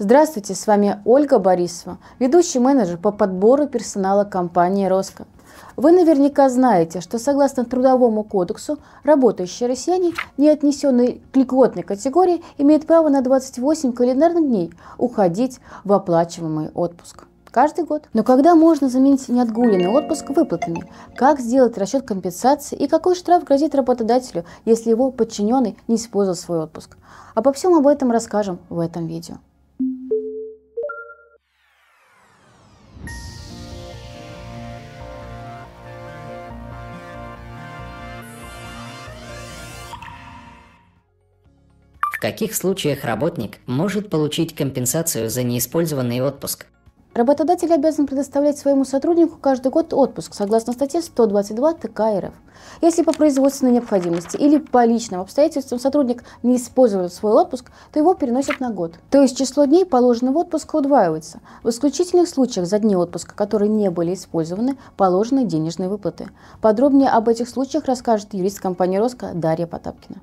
Здравствуйте, с вами Ольга Борисова, ведущий менеджер по подбору персонала компании «Роско». Вы наверняка знаете, что согласно Трудовому кодексу, работающие россияне, не отнесенные к льготной категории, имеют право на 28 календарных дней уходить в оплачиваемый отпуск каждый год. Но когда можно заменить неотгуленный отпуск выплатами? Как сделать расчет компенсации и какой штраф грозит работодателю, если его подчиненный не использовал свой отпуск? Обо всем об этом расскажем в этом видео. каких случаях работник может получить компенсацию за неиспользованный отпуск. Работодатель обязан предоставлять своему сотруднику каждый год отпуск, согласно статье 122 ТК РФ. Если по производственной необходимости или по личным обстоятельствам сотрудник не использовал свой отпуск, то его переносят на год. То есть число дней, положенного отпуска, удваивается. В исключительных случаях за дни отпуска, которые не были использованы, положены денежные выплаты. Подробнее об этих случаях расскажет юрист компании «Роско» Дарья Потапкина.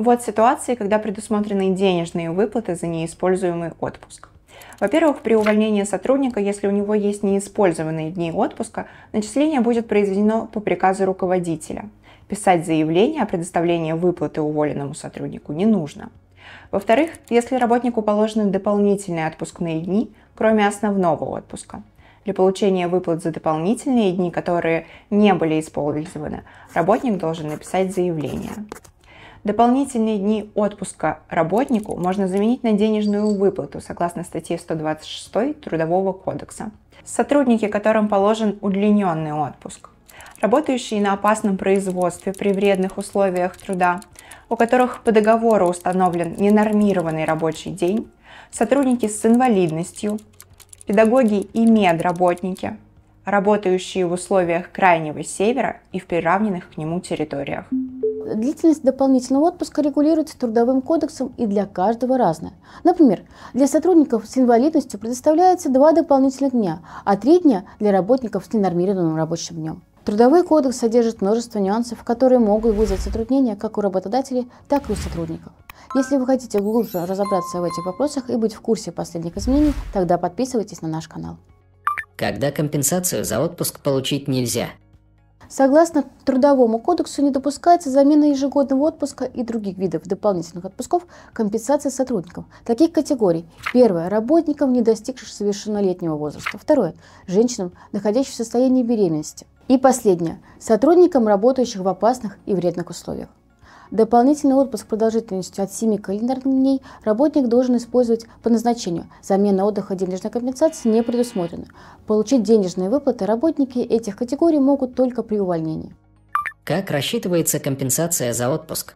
Вот ситуации, когда предусмотрены денежные выплаты за неиспользуемый отпуск. Во-первых, при увольнении сотрудника, если у него есть неиспользованные дни отпуска, начисление будет произведено по приказу руководителя. Писать заявление о предоставлении выплаты уволенному сотруднику не нужно. Во-вторых, если работнику положены дополнительные отпускные дни, кроме основного отпуска. Для получения выплат за дополнительные дни, которые не были использованы, работник должен написать заявление. Дополнительные дни отпуска работнику можно заменить на денежную выплату согласно статье 126 Трудового кодекса. Сотрудники, которым положен удлиненный отпуск, работающие на опасном производстве при вредных условиях труда, у которых по договору установлен ненормированный рабочий день, сотрудники с инвалидностью, педагоги и медработники – работающие в условиях крайнего севера и в приравненных к нему территориях. Длительность дополнительного отпуска регулируется трудовым кодексом и для каждого разная. Например, для сотрудников с инвалидностью предоставляется два дополнительных дня, а три дня для работников с ненормированным рабочим днем. Трудовой кодекс содержит множество нюансов, которые могут вызвать затруднения как у работодателей, так и у сотрудников. Если вы хотите глубже разобраться в этих вопросах и быть в курсе последних изменений, тогда подписывайтесь на наш канал когда компенсацию за отпуск получить нельзя. Согласно Трудовому кодексу не допускается замена ежегодного отпуска и других видов дополнительных отпусков компенсации сотрудникам. Таких категорий. Первое. Работникам, не достигших совершеннолетнего возраста. Второе. Женщинам, находящимся в состоянии беременности. И последнее. Сотрудникам, работающих в опасных и вредных условиях. Дополнительный отпуск продолжительностью от 7 календарных дней работник должен использовать по назначению. Замена отдыха денежной компенсации не предусмотрена. Получить денежные выплаты работники этих категорий могут только при увольнении. Как рассчитывается компенсация за отпуск?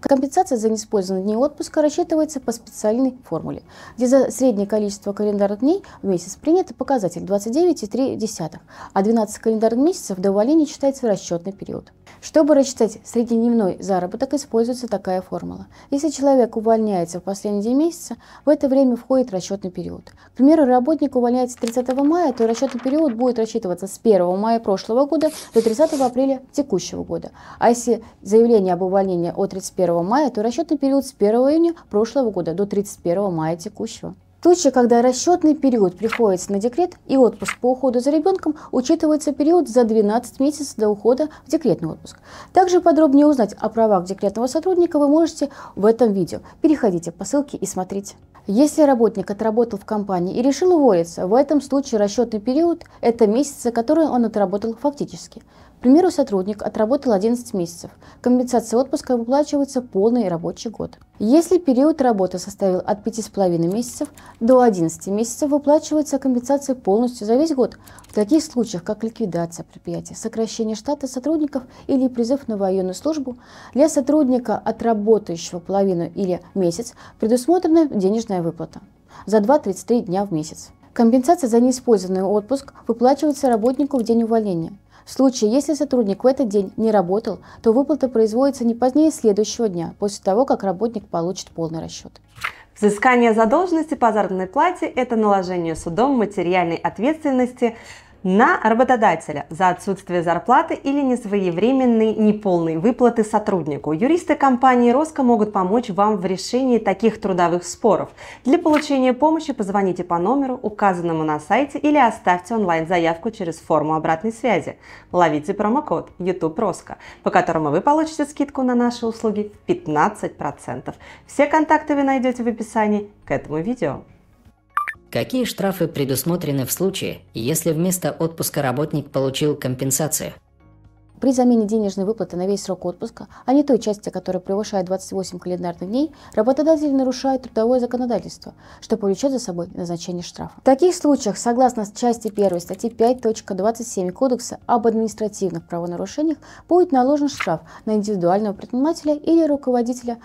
Компенсация за неиспользованные дни отпуска рассчитывается по специальной формуле, где за среднее количество календарных дней в месяц принят показатель 29,3, а 12 календарных месяцев до увольнения считается расчетный период. Чтобы рассчитать среднедневной заработок, используется такая формула. Если человек увольняется в последний день месяца, в это время входит расчетный период. К примеру, работник увольняется 30 мая, то расчетный период будет рассчитываться с 1 мая прошлого года до 30 апреля текущего года. А если заявление об увольнении от 31 1 мая, то расчетный период с 1 июня прошлого года до 31 мая текущего. В случае, когда расчетный период приходится на декрет и отпуск по уходу за ребенком, учитывается период за 12 месяцев до ухода в декретный отпуск. Также подробнее узнать о правах декретного сотрудника вы можете в этом видео. Переходите по ссылке и смотрите. Если работник отработал в компании и решил уволиться, в этом случае расчетный период – это месяцы, которые он отработал фактически. К примеру, сотрудник отработал 11 месяцев. Компенсация отпуска выплачивается полный рабочий год. Если период работы составил от 5,5 месяцев до 11 месяцев, выплачивается компенсация полностью за весь год. В таких случаях, как ликвидация предприятия, сокращение штата сотрудников или призыв на военную службу, для сотрудника, отработающего половину или месяц, предусмотрена денежная выплата за 2-33 дня в месяц. Компенсация за неиспользованный отпуск выплачивается работнику в день увольнения. В случае, если сотрудник в этот день не работал, то выплата производится не позднее следующего дня, после того, как работник получит полный расчет. Взыскание задолженности по заработной плате – это наложение судом материальной ответственности на работодателя за отсутствие зарплаты или несвоевременные неполные выплаты сотруднику. Юристы компании «Роско» могут помочь вам в решении таких трудовых споров. Для получения помощи позвоните по номеру, указанному на сайте, или оставьте онлайн-заявку через форму обратной связи. Ловите промокод YouTube Роско, по которому вы получите скидку на наши услуги в 15%. Все контакты вы найдете в описании к этому видео. Какие штрафы предусмотрены в случае, если вместо отпуска работник получил компенсацию? При замене денежной выплаты на весь срок отпуска, а не той части, которая превышает 28 календарных дней, работодатель нарушает трудовое законодательство, что повлечет за собой назначение штрафа. В таких случаях, согласно части 1 статьи 5.27 Кодекса об административных правонарушениях, будет наложен штраф на индивидуального предпринимателя или руководителя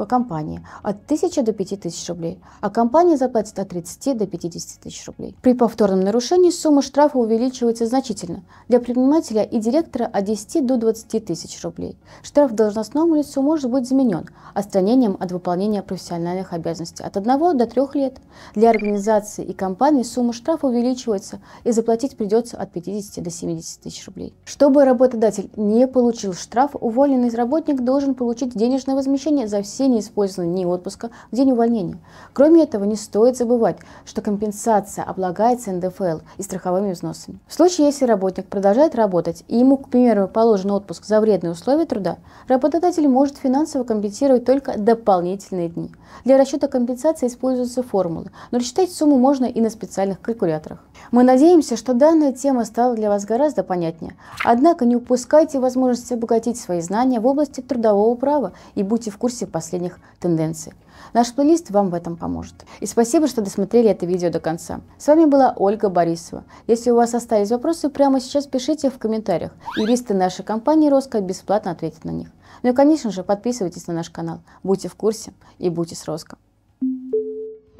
Э, компании от 1000 до 5000 рублей, а компания заплатит от 30 до 50 тысяч рублей. При повторном нарушении сумма штрафа увеличивается значительно для предпринимателя и директора от 10 до 20 тысяч рублей. Штраф должностному лицу может быть заменен отстранением от выполнения профессиональных обязанностей от 1 до 3 лет. Для организации и компании сумма штрафа увеличивается и заплатить придется от 50 до 70 тысяч рублей. Чтобы работодатель не получил штраф, уволенный работник должен получить денежное возмещение за все не использовано ни отпуска в день увольнения. Кроме этого, не стоит забывать, что компенсация облагается НДФЛ и страховыми взносами. В случае, если работник продолжает работать и ему, к примеру, положен отпуск за вредные условия труда, работодатель может финансово компенсировать только дополнительные дни. Для расчета компенсации используются формулы, но рассчитать сумму можно и на специальных калькуляторах. Мы надеемся, что данная тема стала для вас гораздо понятнее. Однако не упускайте возможность обогатить свои знания в области трудового права и будьте в курсе последствий последних тенденций. Наш плейлист вам в этом поможет. И спасибо, что досмотрели это видео до конца. С вами была Ольга Борисова. Если у вас остались вопросы, прямо сейчас пишите в комментариях. Юристы нашей компании Роско бесплатно ответят на них. Ну и, конечно же, подписывайтесь на наш канал. Будьте в курсе и будьте с Роско.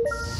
Thank you